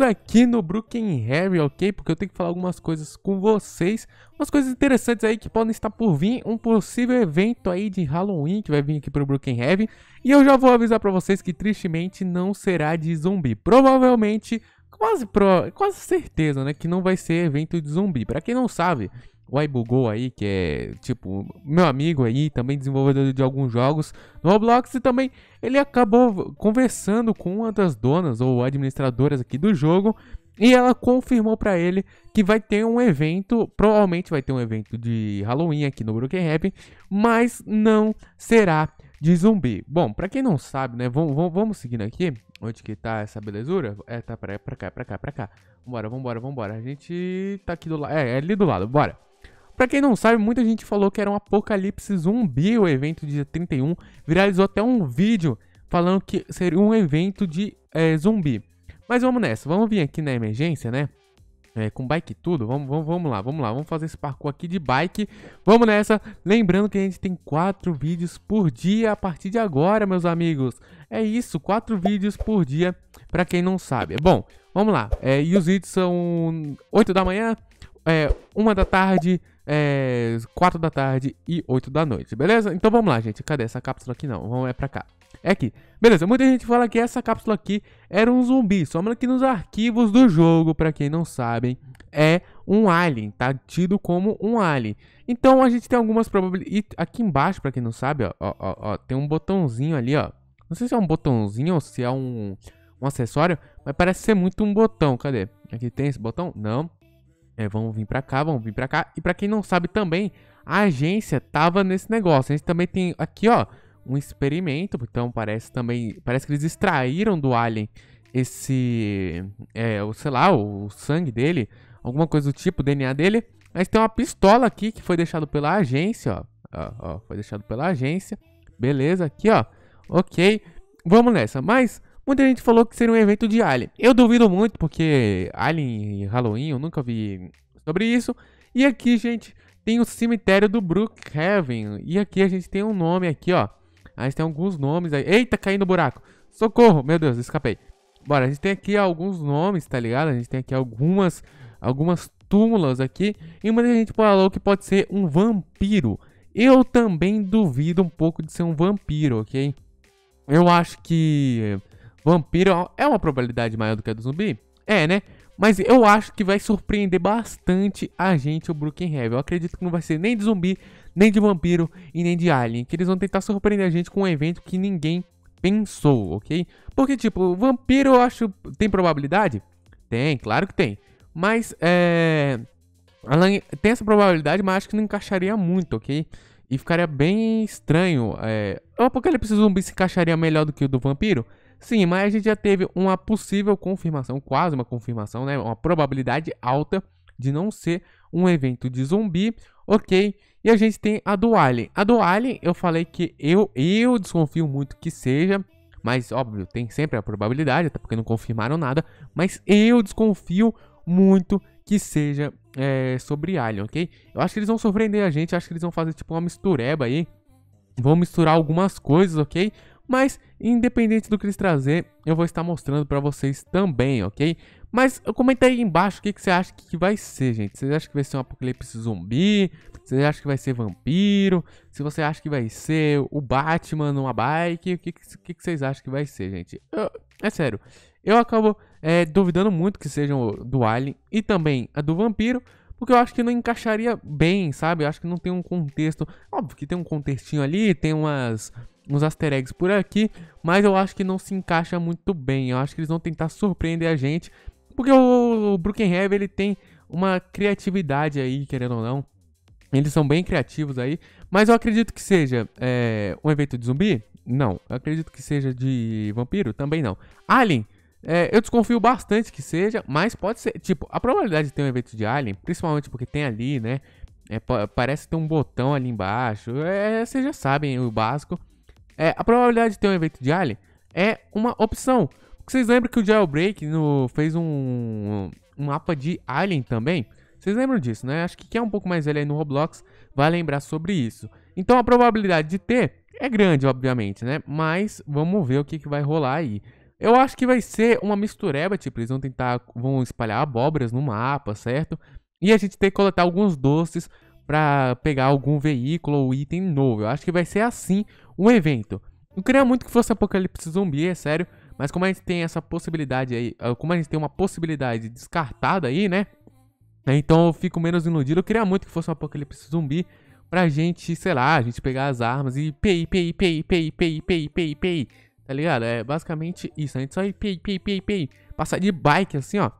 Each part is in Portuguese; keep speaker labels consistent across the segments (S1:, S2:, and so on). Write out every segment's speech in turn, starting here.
S1: aqui no Brooklyn Harry, ok? Porque eu tenho que falar algumas coisas com vocês, umas coisas interessantes aí que podem estar por vir, um possível evento aí de Halloween que vai vir aqui pro Brooklyn Heavy, e eu já vou avisar para vocês que tristemente não será de zumbi. Provavelmente, quase pro, quase certeza, né, que não vai ser evento de zumbi. Para quem não sabe, o iBugou aí, que é tipo meu amigo aí, também desenvolvedor de alguns jogos no Roblox, e também ele acabou conversando com uma das donas ou administradoras aqui do jogo. E ela confirmou para ele que vai ter um evento, provavelmente vai ter um evento de Halloween aqui no Broken Rap, mas não será de zumbi. Bom, para quem não sabe, né, vamos, seguindo aqui, onde que tá essa belezura? É, tá pra, pra cá, pra cá, pra cá. Vambora, vambora, vambora. A gente tá aqui do lado, é, é ali do lado, bora. Para quem não sabe, muita gente falou que era um apocalipse zumbi o evento dia 31. Viralizou até um vídeo falando que seria um evento de é, zumbi. Mas vamos nessa, vamos vir aqui na emergência, né? É, com bike tudo, vamos, vamos, vamos lá, vamos lá, vamos fazer esse parkour aqui de bike. Vamos nessa, lembrando que a gente tem quatro vídeos por dia a partir de agora, meus amigos. É isso, quatro vídeos por dia, para quem não sabe. Bom, vamos lá, é, e os vídeos são 8 da manhã, é, uma da tarde, é, quatro da tarde e oito da noite, beleza? Então vamos lá, gente. Cadê essa cápsula aqui? Não, vamos é pra cá. É aqui. Beleza, muita gente fala que essa cápsula aqui era um zumbi. Só que nos arquivos do jogo, pra quem não sabe, é um alien, tá tido como um alien. Então a gente tem algumas probabilidades. Aqui embaixo, pra quem não sabe, ó, ó, ó, ó, tem um botãozinho ali, ó. Não sei se é um botãozinho ou se é um, um acessório, mas parece ser muito um botão. Cadê? Aqui tem esse botão? Não. É, vamos vir para cá, vamos vir para cá. E para quem não sabe também, a agência tava nesse negócio. A gente também tem aqui, ó, um experimento. Então parece também, parece que eles extraíram do alien esse, é, o, sei lá, o, o sangue dele, alguma coisa do tipo, o DNA dele. Mas tem uma pistola aqui que foi deixado pela agência, ó. Ó, ó, foi deixado pela agência. Beleza, aqui, ó. Ok, vamos nessa. Mas Muita gente falou que seria um evento de Alien. Eu duvido muito, porque Alien e Halloween eu nunca vi sobre isso. E aqui, gente, tem o cemitério do Brookhaven. E aqui a gente tem um nome aqui, ó. A gente tem alguns nomes aí. Eita, caindo no buraco. Socorro, meu Deus, escapei. Bora, a gente tem aqui alguns nomes, tá ligado? A gente tem aqui algumas, algumas túmulas aqui. E muita gente falou que pode ser um vampiro. Eu também duvido um pouco de ser um vampiro, ok? Eu acho que vampiro é uma probabilidade maior do que a do zumbi? É, né? Mas eu acho que vai surpreender bastante a gente o Brookhaven. Eu acredito que não vai ser nem de zumbi, nem de vampiro e nem de alien. Que eles vão tentar surpreender a gente com um evento que ninguém pensou, ok? Porque, tipo, vampiro eu acho. Tem probabilidade? Tem, claro que tem. Mas, é. Tem essa probabilidade, mas acho que não encaixaria muito, ok? E ficaria bem estranho. É... O apocalipse zumbi se encaixaria melhor do que o do vampiro? Sim, mas a gente já teve uma possível confirmação, quase uma confirmação, né? Uma probabilidade alta de não ser um evento de zumbi, ok? E a gente tem a do Alien. A do Alien, eu falei que eu, eu desconfio muito que seja, mas óbvio, tem sempre a probabilidade, até porque não confirmaram nada, mas eu desconfio muito que seja é, sobre Alien, ok? Eu acho que eles vão surpreender a gente, acho que eles vão fazer tipo uma mistureba aí, vão misturar algumas coisas, ok? Mas, independente do que eles trazer, eu vou estar mostrando para vocês também, ok? Mas comenta aí embaixo o que, que você acha que vai ser, gente. Você acha que vai ser um apocalipse zumbi? Você acha que vai ser vampiro? Se você acha que vai ser o Batman numa bike? O que, que, que vocês acham que vai ser, gente? Eu, é sério, eu acabo é, duvidando muito que sejam do Alien e também a do Vampiro. Porque eu acho que não encaixaria bem, sabe? Eu acho que não tem um contexto. Óbvio que tem um contextinho ali, tem umas uns easter eggs por aqui, mas eu acho que não se encaixa muito bem. Eu acho que eles vão tentar surpreender a gente, porque o, o Heaven ele tem uma criatividade aí, querendo ou não. Eles são bem criativos aí, mas eu acredito que seja é, um evento de zumbi? Não. Eu acredito que seja de vampiro? Também não. Alien? É, eu desconfio bastante que seja, mas pode ser. Tipo, a probabilidade de ter um evento de Alien, principalmente porque tem ali, né? É, parece ter um botão ali embaixo. É, vocês já sabem o básico. É, a probabilidade de ter um evento de alien é uma opção. Porque vocês lembram que o Jailbreak no, fez um, um mapa de alien também? Vocês lembram disso, né? Acho que quem é um pouco mais velho aí no Roblox vai lembrar sobre isso. Então a probabilidade de ter é grande, obviamente, né? Mas vamos ver o que, que vai rolar aí. Eu acho que vai ser uma mistureba, tipo, eles vão tentar, vão espalhar abóboras no mapa, certo? E a gente tem que coletar alguns doces para pegar algum veículo ou item novo. Eu acho que vai ser assim um evento. Eu queria muito que fosse apocalipse zumbi, é sério. Mas como a gente tem essa possibilidade aí, como a gente tem uma possibilidade descartada aí, né? Então eu fico menos iludido. Eu queria muito que fosse um apocalipse zumbi pra gente, sei lá, a gente pegar as armas e PI, PI, PI, PI, PI, PI, PI, PI. Tá ligado? É basicamente isso. A gente só ir PI, PI, PI, PI. Passar de bike assim, ó.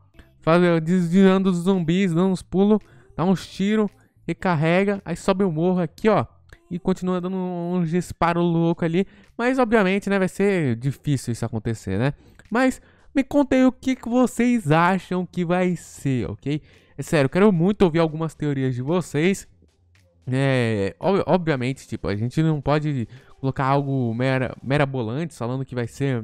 S1: Fazer, desviando os zumbis, dando uns pulos, dá uns tiros, recarrega, aí sobe o morro aqui, ó e continua dando um disparo louco ali. Mas, obviamente, né, vai ser difícil isso acontecer, né? Mas me contem o que, que vocês acham que vai ser, ok? É sério, quero muito ouvir algumas teorias de vocês. É, ob obviamente, tipo, a gente não pode colocar algo mera, merabolante falando que vai ser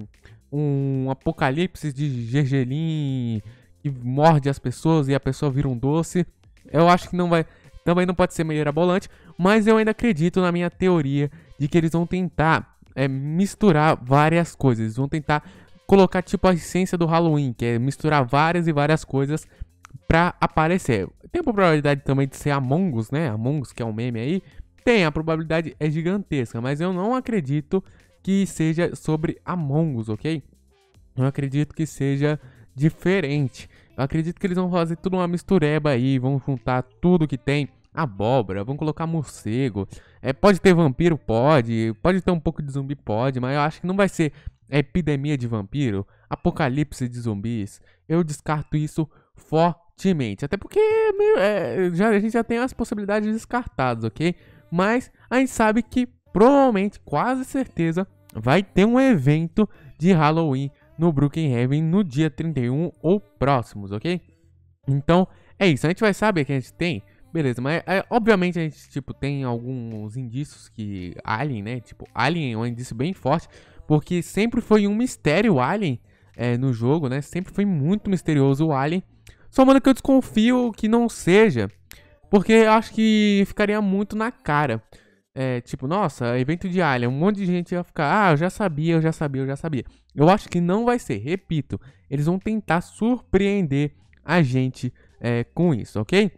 S1: um apocalipse de gergelim que morde as pessoas e a pessoa vira um doce. Eu acho que não vai. Também não pode ser mirabolante, mas eu ainda acredito na minha teoria de que eles vão tentar é, misturar várias coisas. Eles vão tentar colocar tipo a essência do Halloween, que é misturar várias e várias coisas pra aparecer. Tem a probabilidade também de ser Among Us, né? Among Us, que é um meme aí. Tem, a probabilidade é gigantesca, mas eu não acredito que seja sobre Among Us, ok? Eu acredito que seja diferente. Eu acredito que eles vão fazer tudo uma mistureba aí, vão juntar tudo que tem abóbora, vão colocar morcego. É, pode ter vampiro? Pode. Pode ter um pouco de zumbi? Pode. Mas eu acho que não vai ser epidemia de vampiro, apocalipse de zumbis. Eu descarto isso fortemente. Até porque meio, é, já, a gente já tem as possibilidades descartadas, ok? Mas a gente sabe que provavelmente, quase certeza, vai ter um evento de Halloween no Brookhaven no dia 31 ou próximos, ok? Então, é isso. A gente vai saber que a gente tem. Beleza, mas é, obviamente a gente, tipo, tem alguns indícios que Alien, né? Tipo, Alien é um indício bem forte, porque sempre foi um mistério Alien é, no jogo, né? Sempre foi muito misterioso o Alien. Só mano que eu desconfio que não seja, porque eu acho que ficaria muito na cara é, tipo, nossa, evento de Alien, um monte de gente ia ficar, ah, eu já sabia, eu já sabia, eu já sabia. Eu acho que não vai ser, repito, eles vão tentar surpreender a gente é, com isso, ok?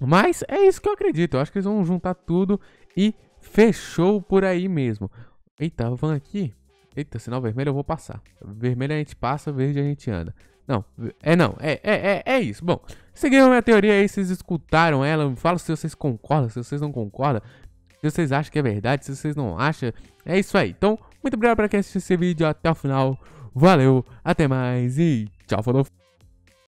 S1: Mas é isso que eu acredito, eu acho que eles vão juntar tudo e fechou por aí mesmo. Eita, van aqui. Eita, sinal vermelho eu vou passar. Vermelho a gente passa, verde a gente anda. Não, é não, é, é, é, é isso. Bom, seguiram minha teoria aí, vocês escutaram ela, fala se vocês concordam, se vocês não concordam. Se vocês acham que é verdade, se vocês não acham, é isso aí. Então, muito obrigado para quem assistiu esse vídeo até o final. Valeu, até mais e tchau, falou.